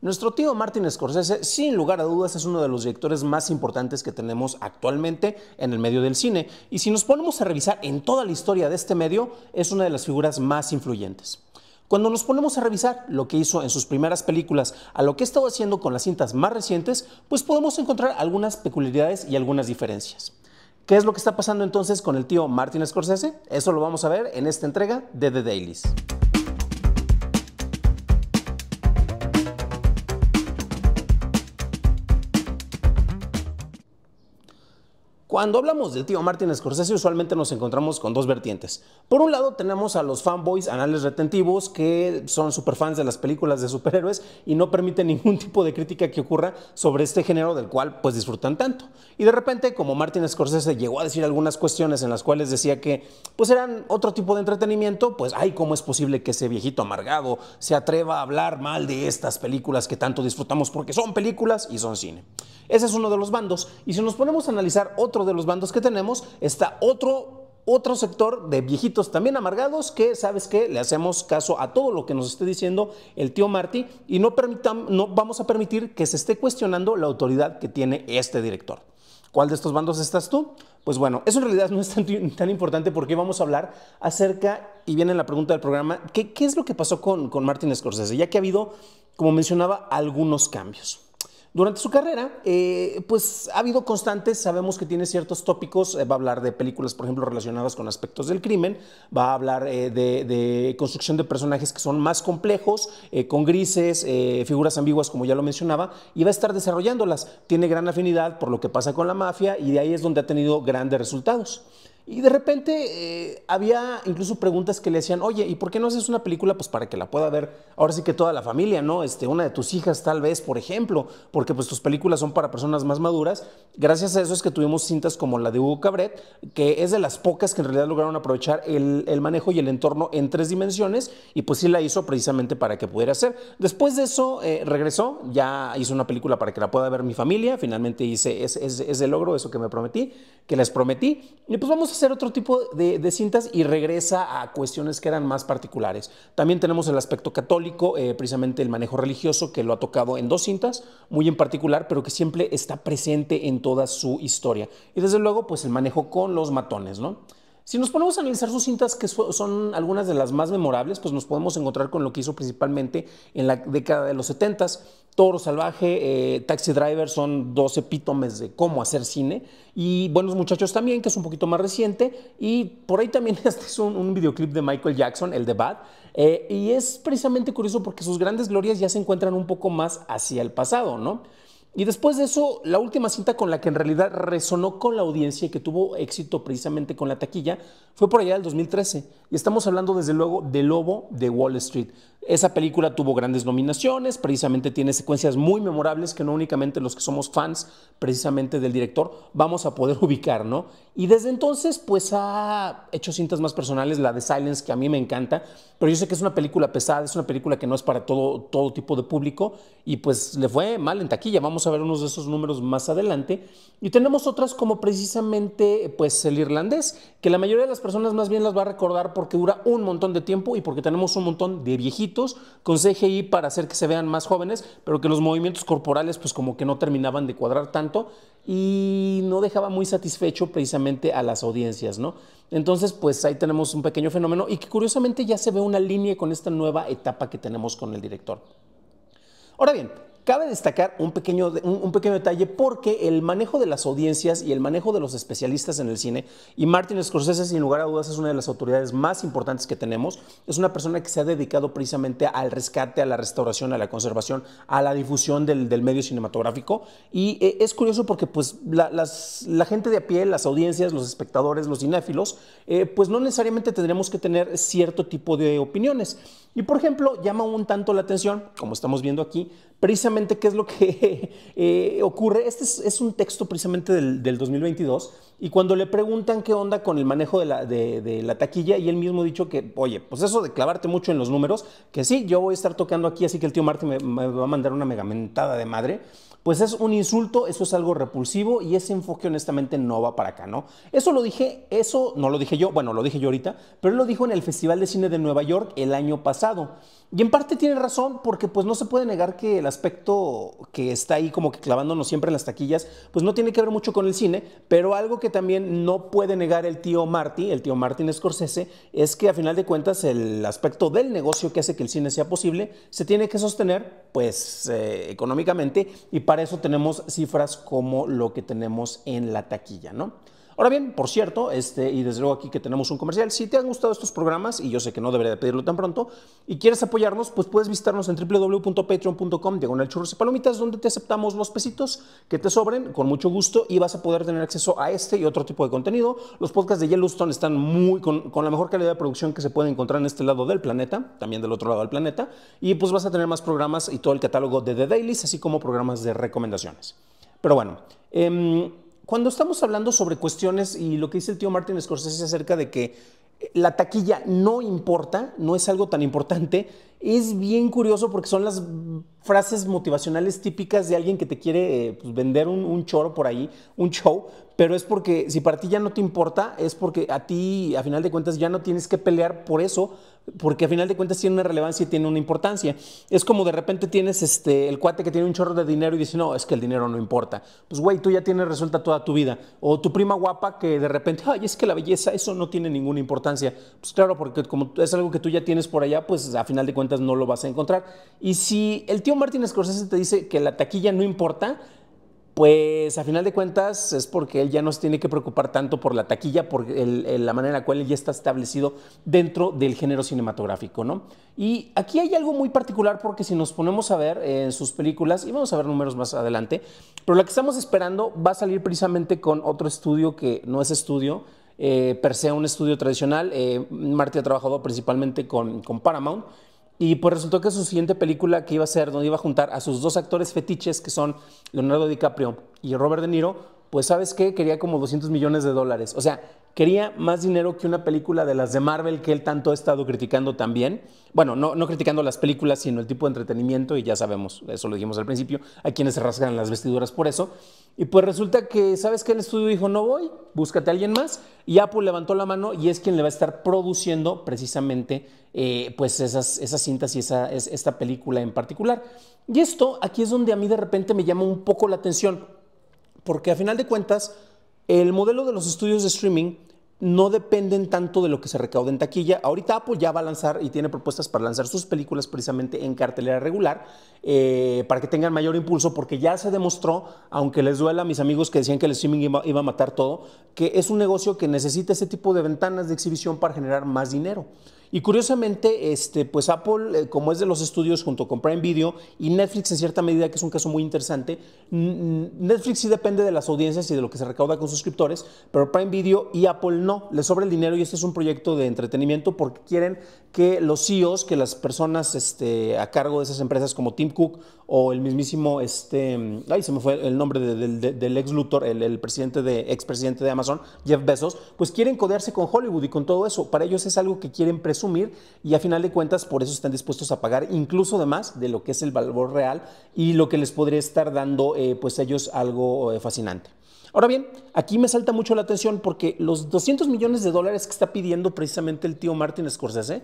Nuestro tío Martin Scorsese, sin lugar a dudas, es uno de los directores más importantes que tenemos actualmente en el medio del cine, y si nos ponemos a revisar en toda la historia de este medio, es una de las figuras más influyentes. Cuando nos ponemos a revisar lo que hizo en sus primeras películas a lo que ha estado haciendo con las cintas más recientes, pues podemos encontrar algunas peculiaridades y algunas diferencias. ¿Qué es lo que está pasando entonces con el tío Martin Scorsese? Eso lo vamos a ver en esta entrega de The Dailies. Cuando hablamos del tío Martin Scorsese usualmente nos encontramos con dos vertientes. Por un lado tenemos a los fanboys anales retentivos que son superfans de las películas de superhéroes y no permiten ningún tipo de crítica que ocurra sobre este género del cual pues disfrutan tanto. Y de repente como Martin Scorsese llegó a decir algunas cuestiones en las cuales decía que pues eran otro tipo de entretenimiento, pues ay, ¿cómo es posible que ese viejito amargado se atreva a hablar mal de estas películas que tanto disfrutamos porque son películas y son cine? Ese es uno de los bandos. Y si nos ponemos a analizar otro de los bandos que tenemos, está otro otro sector de viejitos también amargados que, ¿sabes qué? Le hacemos caso a todo lo que nos esté diciendo el tío Marty y no, no vamos a permitir que se esté cuestionando la autoridad que tiene este director. ¿Cuál de estos bandos estás tú? Pues bueno, eso en realidad no es tan, importante porque vamos a hablar acerca, y viene la pregunta del programa, ¿qué, es lo que pasó con, con Martin Scorsese? Ya que ha habido, como mencionaba, algunos cambios. Durante su carrera, eh, pues ha habido constantes, sabemos que tiene ciertos tópicos, eh, va a hablar de películas, por ejemplo, relacionadas con aspectos del crimen, va a hablar eh, de, de, construcción de personajes que son más complejos, con grises, figuras ambiguas, como ya lo mencionaba, y va a estar desarrollándolas. Tiene gran afinidad por lo que pasa con la mafia y de ahí es donde ha tenido grandes resultados. Y de repente eh, había incluso preguntas que le decían, oye, ¿y por qué no haces una película? Pues para que la pueda ver ahora sí que toda la familia, ¿no? Este, una de tus hijas tal vez, por ejemplo, porque pues tus películas son para personas más maduras. Gracias a eso es que tuvimos cintas como la de Hugo Cabret, que es de las pocas que en realidad lograron aprovechar el, manejo y el entorno en tres dimensiones, y pues sí la hizo precisamente para que pudiera hacer. Después de eso eh, regresó, ya hizo una película para que la pueda ver mi familia, finalmente hice ese, logro, eso que me prometí, que les prometí, y pues vamos hacer otro tipo de, cintas y regresa a cuestiones que eran más particulares. También tenemos el aspecto católico, eh, precisamente el manejo religioso, que lo ha tocado en dos cintas, muy en particular, pero que siempre está presente en toda su historia. Y desde luego, pues el manejo con los matones, ¿no? Si nos ponemos a analizar sus cintas, que son algunas de las más memorables, pues nos podemos encontrar con lo que hizo principalmente en la década de los 70s, Toro Salvaje, eh, Taxi Driver son dos epítomes de cómo hacer cine. Y Buenos Muchachos también, que es un poquito más reciente. Y por ahí también este es un, videoclip de Michael Jackson, el de Bad. Eh, y es precisamente curioso porque sus grandes glorias ya se encuentran un poco más hacia el pasado, ¿no? Y después de eso, la última cinta con la que en realidad resonó con la audiencia y que tuvo éxito precisamente con la taquilla fue por allá del 2013. Y estamos hablando desde luego de Lobo de Wall Street. Esa película tuvo grandes nominaciones, precisamente tiene secuencias muy memorables que no únicamente los que somos fans precisamente del director vamos a poder ubicar, ¿no? Y desde entonces pues ha hecho cintas más personales, la de Silence que a mí me encanta, pero yo sé que es una película pesada, es una película que no es para todo, todo tipo de público y pues le fue mal en taquilla, vamos a ver unos de esos números más adelante. Y tenemos otras como precisamente pues el irlandés, que la mayoría de las personas más bien las va a recordar por porque dura un montón de tiempo y porque tenemos un montón de viejitos con CGI para hacer que se vean más jóvenes, pero que los movimientos corporales pues como que no terminaban de cuadrar tanto y no dejaba muy satisfecho precisamente a las audiencias, ¿no? Entonces, pues ahí tenemos un pequeño fenómeno y que curiosamente ya se ve una línea con esta nueva etapa que tenemos con el director. Ahora bien, Cabe destacar un pequeño, un, pequeño detalle porque el manejo de las audiencias y el manejo de los especialistas en el cine, y Martin Scorsese sin lugar a dudas es una de las autoridades más importantes que tenemos, es una persona que se ha dedicado precisamente al rescate, a la restauración, a la conservación, a la difusión del, medio cinematográfico. Y eh, es curioso porque pues, la, las, la, gente de a pie, las audiencias, los espectadores, los cinéfilos, eh, pues no necesariamente tendremos que tener cierto tipo de opiniones. Y por ejemplo, llama un tanto la atención, como estamos viendo aquí, precisamente qué es lo que eh, ocurre. Este es, un texto precisamente del, del 2022 y cuando le preguntan qué onda con el manejo de la, de, la taquilla, y él mismo ha dicho que, oye, pues eso de clavarte mucho en los números, que sí, yo voy a estar tocando aquí, así que el tío Martín me, va a mandar una megamentada de madre, pues es un insulto, eso es algo repulsivo y ese enfoque honestamente no va para acá, ¿no? Eso lo dije, eso no lo dije yo, bueno, lo dije yo ahorita, pero él lo dijo en el Festival de Cine de Nueva York el año pasado. Y en parte tiene razón porque pues no se puede negar que el aspecto que está ahí como que clavándonos siempre en las taquillas, pues no tiene que ver mucho con el cine, pero algo que que también no puede negar el tío Marty, el tío Martin Scorsese, es que a final de cuentas el aspecto del negocio que hace que el cine sea posible se tiene que sostener pues eh, económicamente y para eso tenemos cifras como lo que tenemos en la taquilla, ¿no? Ahora bien, por cierto, este, y desde luego aquí que tenemos un comercial, si te han gustado estos programas, y yo sé que no debería pedirlo tan pronto, y quieres apoyarnos, pues puedes visitarnos en www.patreon.com, diagonal churros y palomitas, donde te aceptamos los pesitos que te sobren con mucho gusto y vas a poder tener acceso a este y otro tipo de contenido. Los podcasts de Yellowstone están muy con, la mejor calidad de producción que se puede encontrar en este lado del planeta, también del otro lado del planeta, y pues vas a tener más programas y todo el catálogo de The Dailies, así como programas de recomendaciones. Pero bueno, em, cuando estamos hablando sobre cuestiones y lo que dice el tío Martin Scorsese acerca de que eh, la taquilla no importa, no es algo tan importante, es bien curioso porque son las frases motivacionales típicas de alguien que te quiere eh, pues, vender un, choro por ahí, un show, pero es porque si para ti ya no te importa, es porque a ti, a final de cuentas, ya no tienes que pelear por eso, porque a final de cuentas tiene una relevancia y tiene una importancia. Es como de repente tienes este, el cuate que tiene un chorro de dinero y dice, no, es que el dinero no importa. Pues güey, tú ya tienes resuelta toda tu vida. O tu prima guapa que de repente, ay, es que la belleza, eso no tiene ninguna importancia. Pues claro, porque como es algo que tú ya tienes por allá, pues a final de cuentas no lo vas a encontrar. Y si el tío Martin Scorsese te dice que la taquilla no importa, pues a final de cuentas es porque él ya no se tiene que preocupar tanto por la taquilla, por la manera en la cual ya está establecido dentro del género cinematográfico, ¿no? Y aquí hay algo muy particular porque si nos ponemos a ver en sus películas, y vamos a ver números más adelante, pero la que estamos esperando va a salir precisamente con otro estudio que no es estudio, eh, per se un estudio tradicional. Eh, Marty ha trabajado principalmente con, con Paramount y pues resultó que su siguiente película que iba a ser, donde iba a juntar a sus dos actores fetiches, que son Leonardo DiCaprio y Robert De Niro, pues sabes qué, quería como 200 millones de dólares. O sea, quería más dinero que una película de las de Marvel que él tanto ha estado criticando también. Bueno, no, no criticando las películas, sino el tipo de entretenimiento, y ya sabemos, eso lo dijimos al principio, a quienes se rasgan las vestiduras por eso. Y pues resulta que, ¿sabes qué? El estudio dijo, no voy, búscate a alguien más. Y Apple levantó la mano y es quien le va a estar produciendo precisamente eh, pues esas, esas cintas y esa, esta película en particular. Y esto aquí es donde a mí de repente me llama un poco la atención porque a final de cuentas, el modelo de los estudios de streaming no dependen tanto de lo que se recaude en taquilla. Ahorita Apple ya va a lanzar y tiene propuestas para lanzar sus películas precisamente en cartelera regular eh, para que tengan mayor impulso porque ya se demostró, aunque les duela a mis amigos que decían que el streaming iba a matar todo, que es un negocio que necesita ese tipo de ventanas de exhibición para generar más dinero. Y curiosamente, este, pues Apple, eh, como es de los estudios junto con Prime Video y Netflix en cierta medida, que es un caso muy interesante, Netflix sí depende de las audiencias y de lo que se recauda con suscriptores, pero Prime Video y Apple no, les sobra el dinero y este es un proyecto de entretenimiento porque quieren que los CEOs, que las personas este, a cargo de esas empresas como Tim Cook o el mismísimo, este, ay, se me fue el nombre del ex Luthor, el, presidente de, expresidente de Amazon, Jeff Bezos, pues quieren codearse con Hollywood y con todo eso. Para ellos es algo que quieren presumir y a final de cuentas por eso están dispuestos a pagar incluso de más de lo que es el valor real y lo que les podría estar dando eh, pues ellos algo eh, fascinante. Ahora bien, aquí me salta mucho la atención porque los 200 millones de dólares que está pidiendo precisamente el tío Martin Scorsese,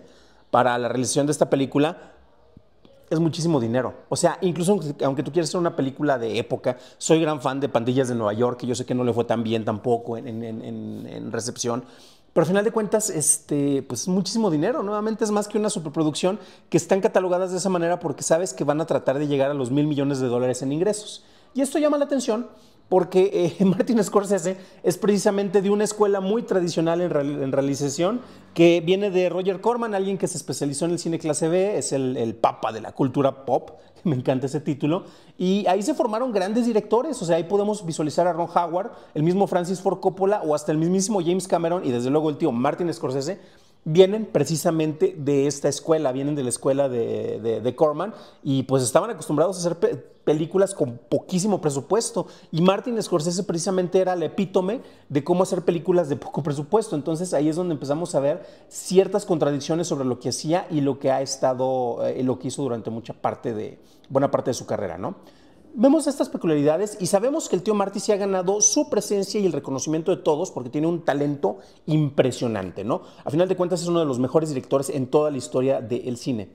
para la realización de esta película es muchísimo dinero. O sea, incluso aunque, tú quieras hacer una película de época, soy gran fan de Pandillas de Nueva York, que yo sé que no le fue tan bien tampoco en, recepción. Pero al final de cuentas, este, pues muchísimo dinero. Nuevamente es más que una superproducción que están catalogadas de esa manera porque sabes que van a tratar de llegar a los mil millones de dólares en ingresos. Y esto llama la atención porque eh, Martin Scorsese es precisamente de una escuela muy tradicional en, realización que viene de Roger Corman, alguien que se especializó en el cine clase B, es el, el, papa de la cultura pop, me encanta ese título, y ahí se formaron grandes directores, o sea, ahí podemos visualizar a Ron Howard, el mismo Francis Ford Coppola o hasta el mismísimo James Cameron y desde luego el tío Martin Scorsese, vienen precisamente de esta escuela, vienen de la escuela de, Corman y pues estaban acostumbrados a hacer películas con poquísimo presupuesto y Martin Scorsese precisamente era el epítome de cómo hacer películas de poco presupuesto, entonces ahí es donde empezamos a ver ciertas contradicciones sobre lo que hacía y lo que ha estado, eh, lo que hizo durante mucha parte de, buena parte de su carrera, ¿no? vemos estas peculiaridades y sabemos que el tío Martí se ha ganado su presencia y el reconocimiento de todos porque tiene un talento impresionante, ¿no? A final de cuentas es uno de los mejores directores en toda la historia del cine.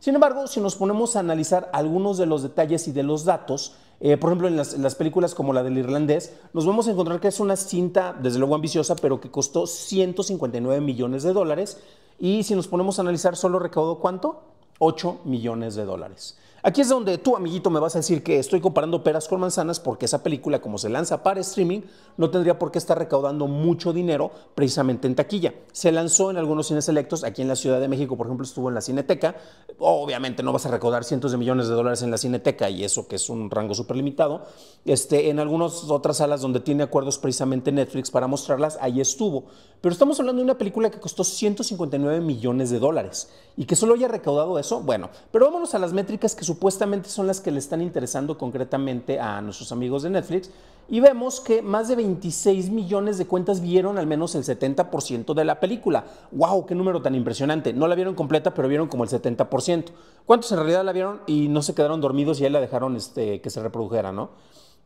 Sin embargo, si nos ponemos a analizar algunos de los detalles y de los datos, eh, por ejemplo, en las, películas como la del irlandés, nos vamos a encontrar que es una cinta, desde luego ambiciosa, pero que costó 159 millones de dólares. Y si nos ponemos a analizar, solo recaudó cuánto? 8 millones de dólares. Aquí es donde tú, amiguito, me vas a decir que estoy comparando peras con manzanas porque esa película, como se lanza para streaming, no tendría por qué estar recaudando mucho dinero precisamente en taquilla. Se lanzó en algunos cines selectos, aquí en la Ciudad de México, por ejemplo, estuvo en la Cineteca. Obviamente no vas a recaudar cientos de millones de dólares en la Cineteca y eso que es un rango súper limitado. Este, en algunas otras salas donde tiene acuerdos precisamente Netflix para mostrarlas, ahí estuvo. Pero estamos hablando de una película que costó 159 millones de dólares y que solo haya recaudado eso, bueno, pero vámonos a las métricas que supuestamente son las que le están interesando concretamente a nuestros amigos de Netflix. Y vemos que más de 26 millones de cuentas vieron al menos el 70% de la película. ¡Wow! ¡Qué número tan impresionante! No la vieron completa, pero vieron como el 70%. ¿Cuántos en realidad la vieron y no se quedaron dormidos y ahí la dejaron este, que se reprodujera, no?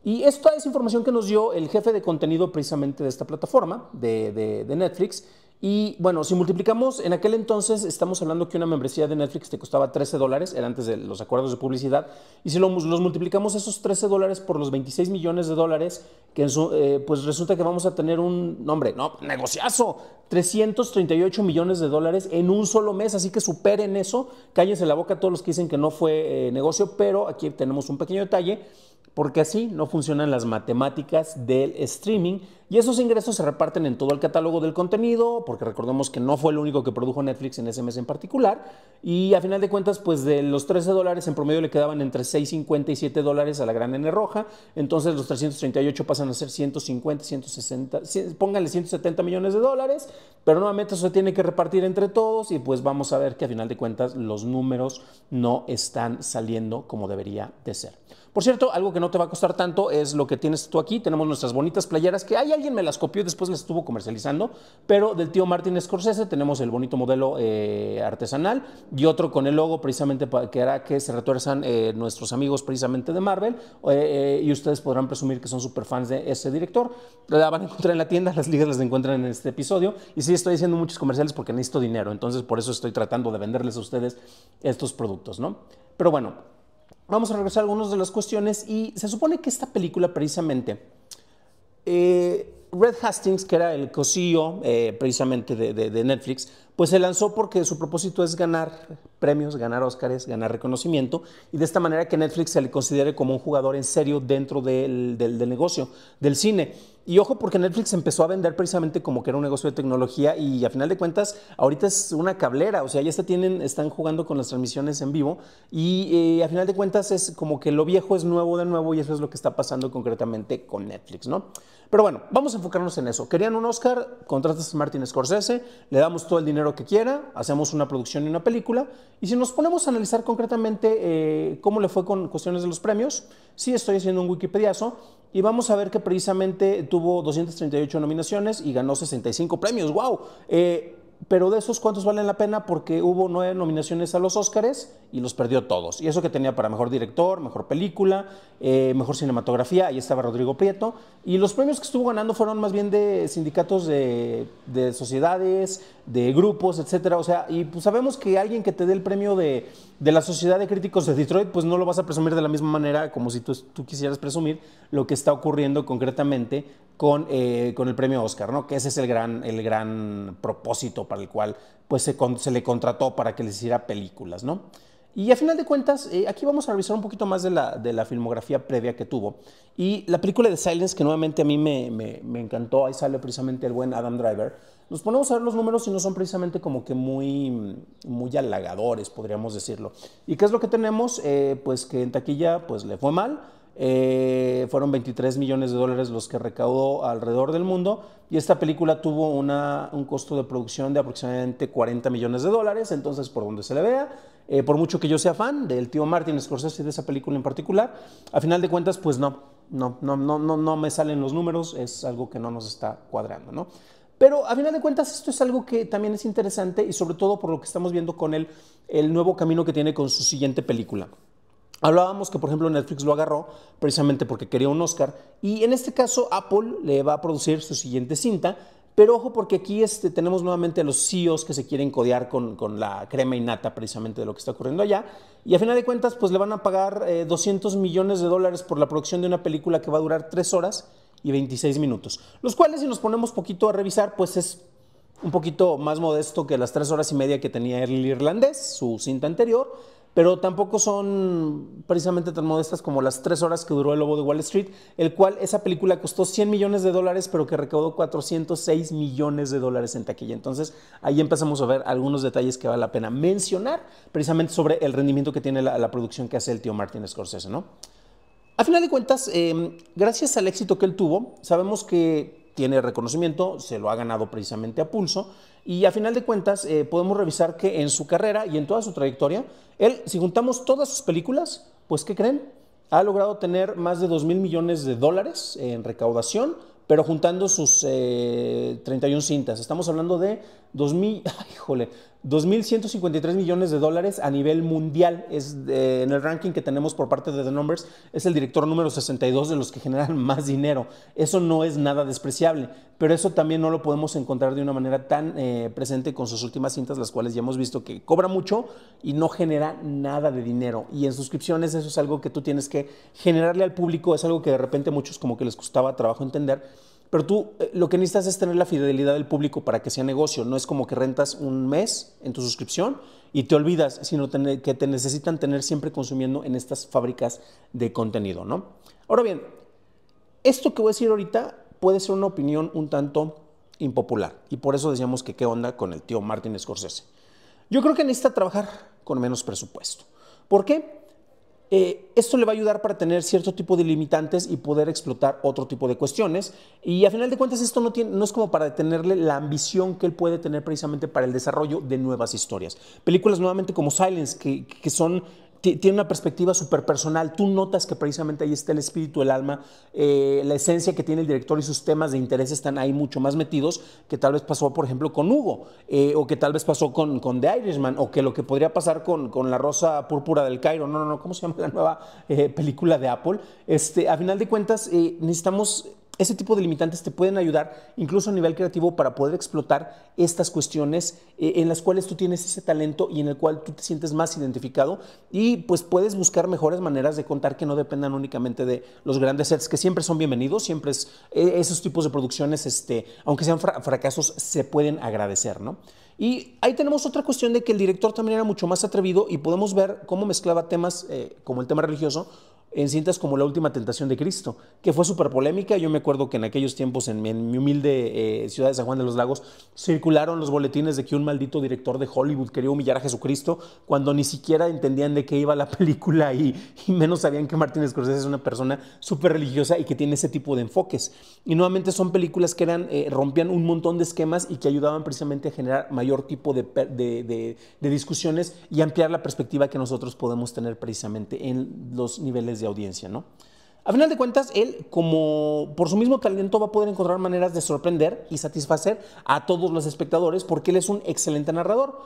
Y esta es información que nos dio el jefe de contenido precisamente de esta plataforma, de Netflix, y bueno, si multiplicamos, en aquel entonces estamos hablando que una membresía de Netflix te costaba 13 dólares, era antes de los acuerdos de publicidad, y si los multiplicamos esos 13 dólares por los 26 millones de dólares, que eh, pues resulta que vamos a tener un, nombre, no, negociazo, 338 millones de dólares en un solo mes, así que superen eso, cállense la boca a todos los que dicen que no fue eh, negocio, pero aquí tenemos un pequeño detalle porque así no funcionan las matemáticas del streaming y esos ingresos se reparten en todo el catálogo del contenido, porque recordemos que no fue el único que produjo Netflix en ese mes en particular, y a final de cuentas, pues de los 13 dólares en promedio le quedaban entre 6,50 y 7 dólares a la gran N roja, entonces los 338 pasan a ser 150, 160, pónganle 170 millones de dólares, pero nuevamente eso se tiene que repartir entre todos y pues vamos a ver que a final de cuentas los números no están saliendo como debería de ser. Por cierto, algo que no te va a costar tanto es lo que tienes tú aquí. Tenemos nuestras bonitas playeras que hay alguien me las copió y después las estuvo comercializando, pero del tío Martin Scorsese tenemos el bonito modelo eh, artesanal y otro con el logo precisamente para que hará que se retuerzan eh, nuestros amigos precisamente de Marvel eh, y ustedes podrán presumir que son súper fans de ese director. La van a encontrar en la tienda, las ligas las encuentran en este episodio y sí estoy haciendo muchos comerciales porque necesito dinero, entonces por eso estoy tratando de venderles a ustedes estos productos, ¿no? Pero bueno, vamos a regresar a algunas de las cuestiones y se supone que esta película precisamente eh, Red Hastings, que era el cosillo e eh, precisamente de, Netflix, pues se lanzó porque su propósito es ganar premios, ganar Óscares, ganar reconocimiento y de esta manera que Netflix se le considere como un jugador en serio dentro del, negocio, del cine. Y ojo porque Netflix empezó a vender precisamente como que era un negocio de tecnología y a final de cuentas ahorita es una cablera, o sea, ya está tienen, están jugando con las transmisiones en vivo y eh, a final de cuentas es como que lo viejo es nuevo de nuevo y eso es lo que está pasando concretamente con Netflix, ¿no? Pero bueno, vamos a enfocarnos en eso. Querían un Oscar, contratas a Martin Scorsese, le damos todo el dinero que quiera, hacemos una producción y una película. Y si nos ponemos a analizar concretamente eh, cómo le fue con cuestiones de los premios, sí estoy haciendo un Wikipediazo y vamos a ver que precisamente tuvo 238 nominaciones y ganó 65 premios. ¡Wow! pero de esos, ¿cuántos valen la pena? Porque hubo nueve nominaciones a los oscars y los perdió todos. Y eso que tenía para mejor director, mejor película, eh, mejor cinematografía, ahí estaba Rodrigo Prieto. Y los premios que estuvo ganando fueron más bien de sindicatos de, sociedades, de grupos, etcétera. O sea, y pues, sabemos que alguien que te dé el premio de, la Sociedad de Críticos de Detroit, pues no lo vas a presumir de la misma manera como si tú, quisieras presumir lo que está ocurriendo concretamente con, eh, con el premio Oscar, ¿no? Que ese es el gran, el gran propósito para el cual pues, se, le contrató para que les hiciera películas, ¿no? Y a final de cuentas, eh, aquí vamos a revisar un poquito más de la, de la, filmografía previa que tuvo. Y la película de Silence, que nuevamente a mí me, me, encantó, ahí sale precisamente el buen Adam Driver. Nos ponemos a ver los números y no son precisamente como que muy, muy halagadores, podríamos decirlo. ¿Y qué es lo que tenemos? Eh, pues que en taquilla pues, le fue mal eh, fueron 23 millones de dólares los que recaudó alrededor del mundo y esta película tuvo una, un costo de producción de aproximadamente 40 millones de dólares, entonces por donde se le vea, eh, por mucho que yo sea fan del tío Martin Scorsese de esa película en particular, a final de cuentas pues no, no, no, no, no, no me salen los números, es algo que no nos está cuadrando, ¿no? Pero a final de cuentas esto es algo que también es interesante y sobre todo por lo que estamos viendo con el, el nuevo camino que tiene con su siguiente película. Hablábamos que, por ejemplo, Netflix lo agarró precisamente porque quería un Oscar y en este caso Apple le va a producir su siguiente cinta, pero ojo porque aquí este, tenemos nuevamente a los CEOs que se quieren codear con, la crema innata precisamente de lo que está ocurriendo allá y a final de cuentas pues le van a pagar 200 eh, millones de dólares por la producción de una película que va a durar 3 horas y 26 minutos, los cuales si nos ponemos poquito a revisar pues es un poquito más modesto que las 3 horas y media que tenía el irlandés, su cinta anterior pero tampoco son precisamente tan modestas como las tres horas que duró El Lobo de Wall Street, el cual esa película costó 100 millones de dólares, pero que recaudó 406 millones de dólares en taquilla. Entonces ahí empezamos a ver algunos detalles que vale la pena mencionar, precisamente sobre el rendimiento que tiene la, producción que hace el tío Martin Scorsese, ¿no? A final de cuentas, eh, gracias al éxito que él tuvo, sabemos que tiene reconocimiento, se lo ha ganado precisamente a pulso y a final de cuentas eh, podemos revisar que en su carrera y en toda su trayectoria, él, si juntamos todas sus películas, pues ¿qué creen? Ha logrado tener más de 2 mil millones de dólares en recaudación, pero juntando sus 31 eh, cintas. Estamos hablando de 2 mil, híjole, 2.153 millones de dólares a nivel mundial. Es eh, en el ranking que tenemos por parte de The Numbers, es el director número 62 de los que generan más dinero. Eso no es nada despreciable, pero eso también no lo podemos encontrar de una manera tan eh, presente con sus últimas cintas, las cuales ya hemos visto que cobra mucho y no genera nada de dinero. Y en suscripciones eso es algo que tú tienes que generarle al público, es algo que de repente muchos como que les costaba trabajo entender pero tú eh, lo que necesitas es tener la fidelidad del público para que sea negocio. No es como que rentas un mes en tu suscripción y te olvidas, sino que te necesitan tener siempre consumiendo en estas fábricas de contenido, ¿no? Ahora bien, esto que voy a decir ahorita puede ser una opinión un tanto impopular y por eso decíamos que qué onda con el tío Martin Scorsese. Yo creo que necesita trabajar con menos presupuesto. ¿Por qué? Eh, esto le va a ayudar para tener cierto tipo de limitantes y poder explotar otro tipo de cuestiones. Y a final de cuentas, esto no, tiene, no es como para detenerle la ambición que él puede tener precisamente para el desarrollo de nuevas historias. Películas nuevamente como Silence, que son tiene una perspectiva súper personal. Tú notas que precisamente ahí está el espíritu, el alma, eh, la esencia que tiene el director y sus temas de interés están ahí mucho más metidos que tal vez pasó, por ejemplo, con Hugo, eh, o que tal vez pasó con, con, The Irishman, o que lo que podría pasar con, con, La Rosa Púrpura del Cairo, no, no, no, ¿cómo se llama la nueva eh, película de Apple? Este, a final de cuentas, necesitamos ese tipo de limitantes te pueden ayudar incluso a nivel creativo para poder explotar estas cuestiones eh, en las cuales tú tienes ese talento y en el cual tú te sientes más identificado y pues puedes buscar mejores maneras de contar que no dependan únicamente de los grandes sets que siempre son bienvenidos, siempre e, esos tipos de producciones, este, aunque sean fracasos, se pueden agradecer, ¿no? Y ahí tenemos otra cuestión de que el director también era mucho más atrevido y podemos ver cómo mezclaba temas eh, como el tema religioso en cintas como La Última Tentación de Cristo, que fue súper polémica. Yo me acuerdo que en aquellos tiempos, en, mi humilde eh, ciudad de San Juan de los Lagos, circularon los boletines de que un maldito director de Hollywood quería humillar a Jesucristo cuando ni siquiera entendían de qué iba la película y, menos sabían que Martínez Cruz es una persona súper religiosa y que tiene ese tipo de enfoques. Y nuevamente son películas que eran, eh, rompían un montón de esquemas y que ayudaban precisamente a generar mayor tipo de, de discusiones y ampliar la perspectiva que nosotros podemos tener precisamente en los niveles de audiencia, ¿no? A final de cuentas, él, como por su mismo talento, va a poder encontrar maneras de sorprender y satisfacer a todos los espectadores porque él es un excelente narrador.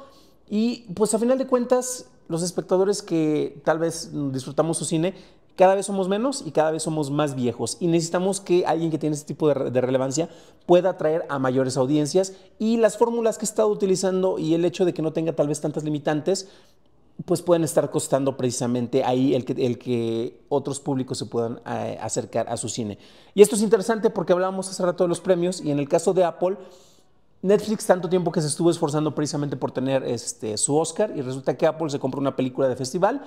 Y pues a final de cuentas, los espectadores que tal vez disfrutamos su cine, cada vez somos menos y cada vez somos más viejos. Y necesitamos que alguien que tiene este tipo de, de relevancia pueda atraer a mayores audiencias. Y las fórmulas que ha estado utilizando y el hecho de que no tenga tal vez tantas limitantes, pues pueden estar costando precisamente ahí el que, el que otros públicos se puedan eh, acercar a su cine. Y esto es interesante porque hablábamos hace rato de los premios y en el caso de Apple, Netflix tanto tiempo que se estuvo esforzando precisamente por tener este, su Oscar y resulta que Apple se compra una película de festival,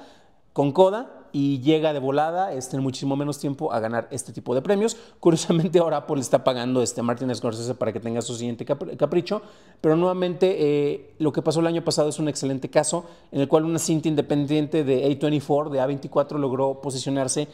con coda y llega de volada este, en muchísimo menos tiempo a ganar este tipo de premios. Curiosamente ahora Apple está pagando este, Martin Scorsese para que tenga su siguiente capricho, pero nuevamente eh, lo que pasó el año pasado es un excelente caso en el cual una cinta independiente de A24, de A24, logró posicionarse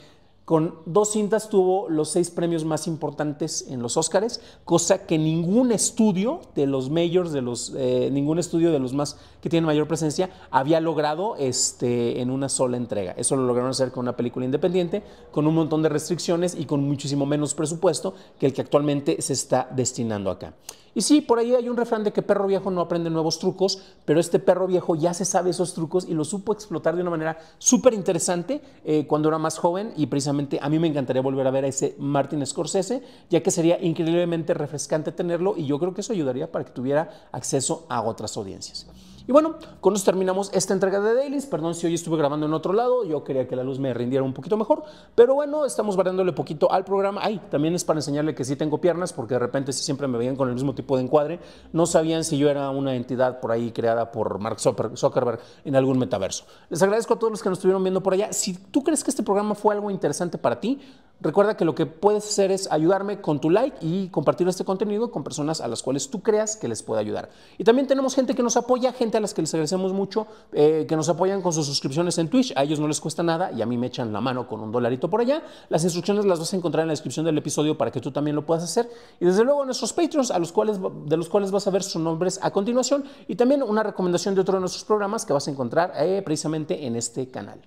con dos cintas tuvo los seis premios más importantes en los Óscares, cosa que ningún estudio de los majors, de los, eh, ningún estudio de los más que tienen mayor presencia, había logrado este, en una sola entrega. Eso lo lograron hacer con una película independiente, con un montón de restricciones y con muchísimo menos presupuesto que el que actualmente se está destinando acá. Y sí, por ahí hay un refrán de que perro viejo no aprende nuevos trucos, pero este perro viejo ya se sabe esos trucos y lo supo explotar de una manera súper interesante eh, cuando era más joven y precisamente a mí me encantaría volver a ver a ese Martin Scorsese, ya que sería increíblemente refrescante tenerlo y yo creo que eso ayudaría para que tuviera acceso a otras audiencias. Y bueno, con eso terminamos esta entrega de dailies. Perdón si hoy estuve grabando en otro lado, yo quería que la luz me rindiera un poquito mejor, pero bueno, estamos variándole poquito al programa. Ay, también es para enseñarle que sí tengo piernas, porque de repente sí siempre me veían con el mismo tipo de encuadre. No sabían si yo era una entidad por ahí creada por Mark Zuckerberg en algún metaverso. Les agradezco a todos los que nos estuvieron viendo por allá. Si tú crees que este programa fue algo interesante para ti, Recuerda que lo que puedes hacer es ayudarme con tu like y compartir este contenido con personas a las cuales tú creas que les puede ayudar. Y también tenemos gente que nos apoya, gente a las que les agradecemos mucho, eh, que nos apoyan con sus suscripciones en Twitch. A ellos no les cuesta nada y a mí me echan la mano con un dolarito por allá. Las instrucciones las vas a encontrar en la descripción del episodio para que tú también lo puedas hacer. Y desde luego nuestros Patreons, a los cuales, de los cuales vas a ver sus nombres a continuación. Y también una recomendación de otro de nuestros programas que vas a encontrar eh, precisamente en este canal.